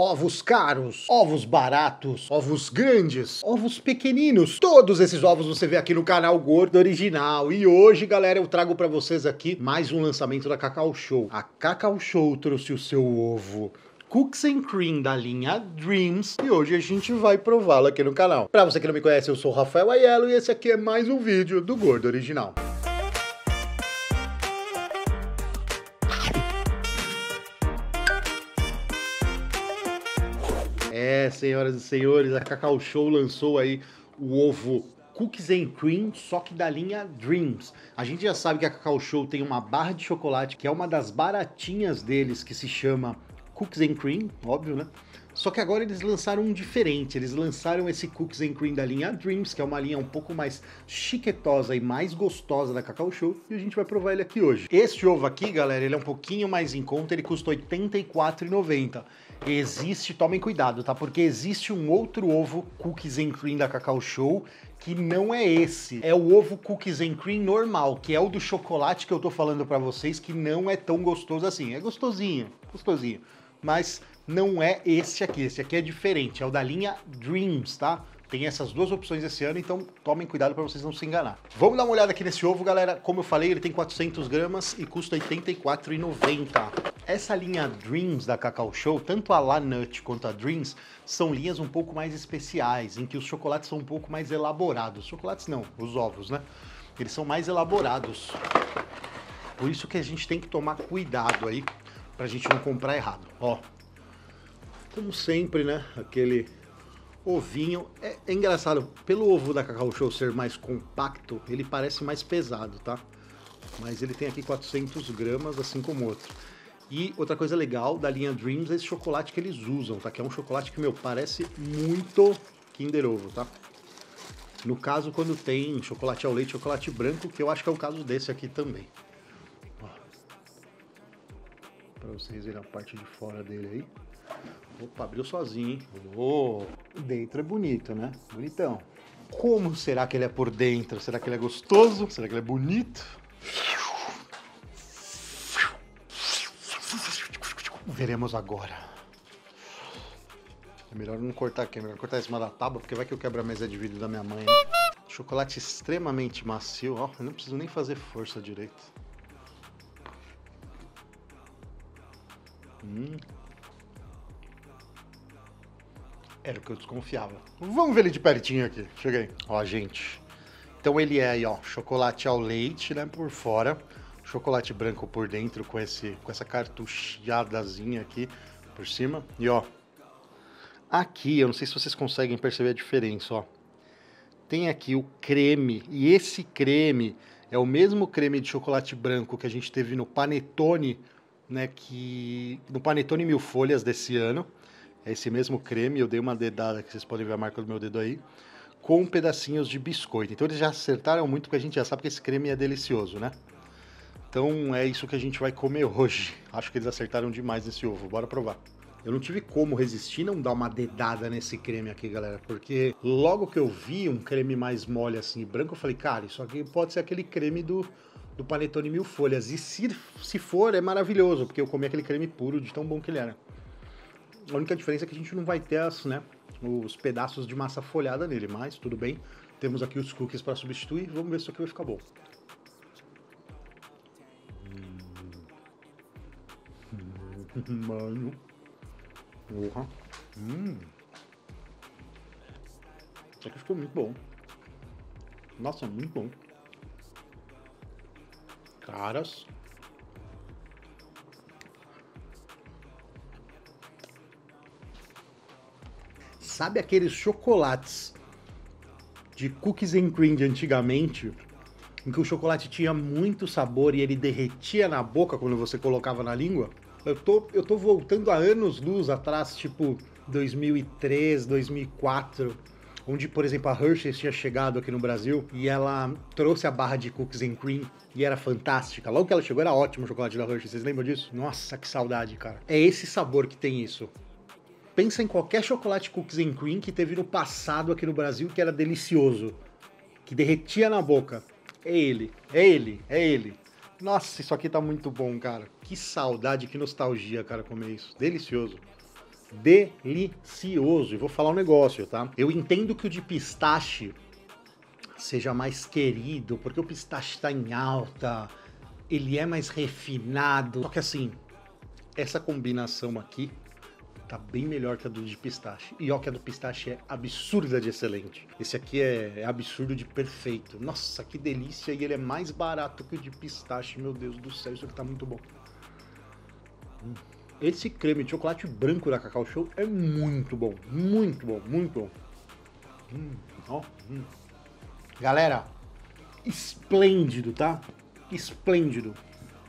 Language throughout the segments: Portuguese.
ovos caros, ovos baratos, ovos grandes, ovos pequeninos. Todos esses ovos você vê aqui no canal Gordo Original. E hoje, galera, eu trago para vocês aqui mais um lançamento da Cacau Show. A Cacau Show trouxe o seu ovo Cooks and Cream da linha Dreams e hoje a gente vai prová lo aqui no canal. Para você que não me conhece, eu sou o Rafael Aiello e esse aqui é mais um vídeo do Gordo Original. É, senhoras e senhores, a Cacau Show lançou aí o ovo Cookies and Cream, só que da linha Dreams. A gente já sabe que a Cacau Show tem uma barra de chocolate que é uma das baratinhas deles, que se chama Cookies and Cream, óbvio, né? Só que agora eles lançaram um diferente, eles lançaram esse Cookies and Cream da linha Dreams, que é uma linha um pouco mais chiquetosa e mais gostosa da Cacau Show, e a gente vai provar ele aqui hoje. Este ovo aqui, galera, ele é um pouquinho mais em conta, ele custa R$ 84,90. Existe, tomem cuidado, tá? Porque existe um outro ovo Cookies and Cream da Cacau Show, que não é esse. É o ovo cookies and cream normal, que é o do chocolate que eu tô falando para vocês, que não é tão gostoso assim. É gostosinho, gostosinho mas não é esse aqui. Esse aqui é diferente, é o da linha Dreams, tá? Tem essas duas opções esse ano, então tomem cuidado para vocês não se enganar. Vamos dar uma olhada aqui nesse ovo, galera. Como eu falei, ele tem 400 gramas e custa R$ 84,90. Essa linha Dreams da Cacau Show, tanto a La Nut quanto a Dreams, são linhas um pouco mais especiais, em que os chocolates são um pouco mais elaborados. Chocolates não, os ovos, né? Eles são mais elaborados. Por isso que a gente tem que tomar cuidado aí Pra gente não comprar errado. Ó. Como sempre, né? Aquele ovinho. É, é engraçado, pelo ovo da Cacau Show ser mais compacto, ele parece mais pesado, tá? Mas ele tem aqui 400 gramas, assim como o outro. E outra coisa legal da linha Dreams é esse chocolate que eles usam, tá? Que é um chocolate que, meu, parece muito Kinder Ovo, tá? No caso, quando tem chocolate ao leite, chocolate branco, que eu acho que é o caso desse aqui também pra vocês verem a parte de fora dele aí. Opa, abriu sozinho, hein? Oh, dentro é bonito, né? Bonitão. Como será que ele é por dentro? Será que ele é gostoso? Será que ele é bonito? Veremos agora. É melhor não cortar aqui, é melhor cortar em cima da tábua, porque vai que eu quebro a mesa é de vidro da minha mãe. Chocolate extremamente macio, ó. Eu não preciso nem fazer força direito. Hum. Era o que eu desconfiava. Vamos ver ele de pertinho aqui. Cheguei. Ó, gente. Então ele é aí, ó, chocolate ao leite, né, por fora, chocolate branco por dentro com esse com essa cartuchadazinha aqui por cima. E ó, aqui, eu não sei se vocês conseguem perceber a diferença, ó. Tem aqui o creme, e esse creme é o mesmo creme de chocolate branco que a gente teve no panetone né, que no Panetone Mil Folhas desse ano, é esse mesmo creme, eu dei uma dedada que vocês podem ver a marca do meu dedo aí, com pedacinhos de biscoito. Então eles já acertaram muito, porque a gente já sabe que esse creme é delicioso, né? Então é isso que a gente vai comer hoje. Acho que eles acertaram demais nesse ovo, bora provar. Eu não tive como resistir não dar uma dedada nesse creme aqui, galera, porque logo que eu vi um creme mais mole assim, branco, eu falei, cara, isso aqui pode ser aquele creme do do panetone mil folhas. E se, se for, é maravilhoso, porque eu comi aquele creme puro de tão bom que ele era. A única diferença é que a gente não vai ter as, né, os pedaços de massa folhada nele, mas tudo bem. Temos aqui os cookies para substituir. Vamos ver se isso aqui vai ficar bom. Hum. Mano. Porra. Hum. Isso aqui ficou muito bom. Nossa, muito bom caras. Sabe aqueles chocolates de cookies and cream de antigamente, em que o chocolate tinha muito sabor e ele derretia na boca quando você colocava na língua? Eu tô, eu tô voltando a anos luz atrás, tipo 2003, 2004 onde, por exemplo, a Hershey tinha chegado aqui no Brasil e ela trouxe a barra de cookies and cream e era fantástica. Logo que ela chegou, era ótimo o chocolate da Hershey Vocês lembram disso? Nossa, que saudade, cara. É esse sabor que tem isso. Pensa em qualquer chocolate cookies and cream que teve no passado aqui no Brasil que era delicioso, que derretia na boca. É ele, é ele, é ele. Nossa, isso aqui tá muito bom, cara. Que saudade, que nostalgia, cara, comer isso. Delicioso delicioso. E vou falar um negócio, tá? Eu entendo que o de pistache seja mais querido, porque o pistache está em alta, ele é mais refinado. Só que assim, essa combinação aqui tá bem melhor que a do de pistache. E ó que a do pistache é absurda de excelente. Esse aqui é, é absurdo de perfeito. Nossa, que delícia! E ele é mais barato que o de pistache, meu Deus do céu, isso aqui tá muito bom. Hum. Esse creme de chocolate branco da Cacau Show é muito bom, muito bom, muito bom. Hum, ó, hum. Galera, esplêndido, tá? Esplêndido.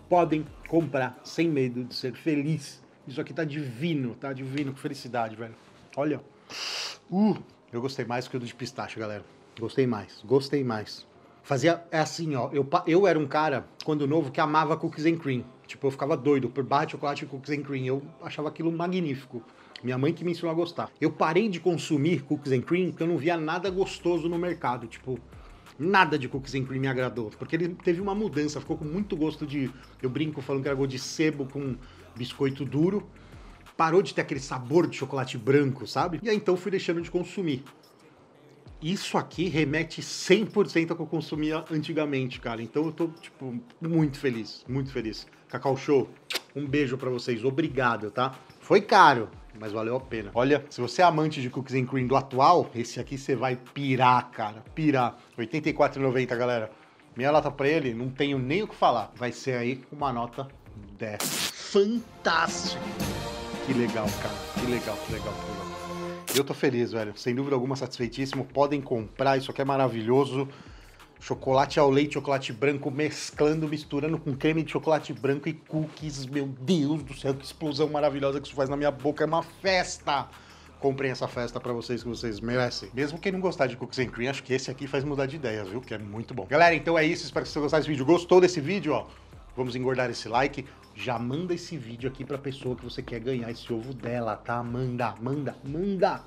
Podem comprar sem medo de ser feliz. Isso aqui tá divino, tá divino, que felicidade, velho. Olha, uh, eu gostei mais que o de pistache, galera. Gostei mais, gostei mais. Fazia é assim, ó. Eu, eu era um cara, quando novo, que amava cookies and cream. Tipo, eu ficava doido por barra de chocolate e cookies and cream. Eu achava aquilo magnífico. Minha mãe que me ensinou a gostar. Eu parei de consumir cookies and cream porque eu não via nada gostoso no mercado. Tipo, nada de cookies and cream me agradou. Porque ele teve uma mudança, ficou com muito gosto de. Eu brinco falando que era gosto de sebo com biscoito duro. Parou de ter aquele sabor de chocolate branco, sabe? E aí então fui deixando de consumir isso aqui remete 100% ao que eu consumia antigamente, cara. Então eu tô, tipo, muito feliz, muito feliz. Cacau Show, um beijo para vocês. Obrigado, tá? Foi caro, mas valeu a pena. Olha, se você é amante de cookies and cream do atual, esse aqui você vai pirar, cara. Pirar. R$ 84,90, galera. Minha nota para ele, não tenho nem o que falar. Vai ser aí uma nota 10. Fantástico! Que legal, cara. Que legal, que legal, que legal. Eu tô feliz, velho. Sem dúvida alguma, satisfeitíssimo. Podem comprar, isso aqui é maravilhoso. Chocolate ao leite, chocolate branco, mesclando, misturando com creme de chocolate branco e cookies. Meu Deus do céu, que explosão maravilhosa que isso faz na minha boca. É uma festa! Comprem essa festa para vocês que vocês merecem. Mesmo quem não gostar de cookies and cream, acho que esse aqui faz mudar de ideias, viu? Que é muito bom. Galera, então é isso. Espero que vocês tenham gostado desse vídeo. Gostou desse vídeo, ó? Vamos engordar esse like. Já manda esse vídeo aqui para a pessoa que você quer ganhar esse ovo dela, tá? Manda, manda, manda!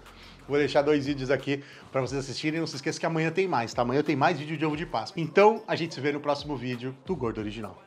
Vou deixar dois vídeos aqui para vocês assistirem. Não se esqueça que amanhã tem mais, tá? Amanhã tem mais vídeo de ovo de Páscoa. Então, a gente se vê no próximo vídeo do Gordo Original.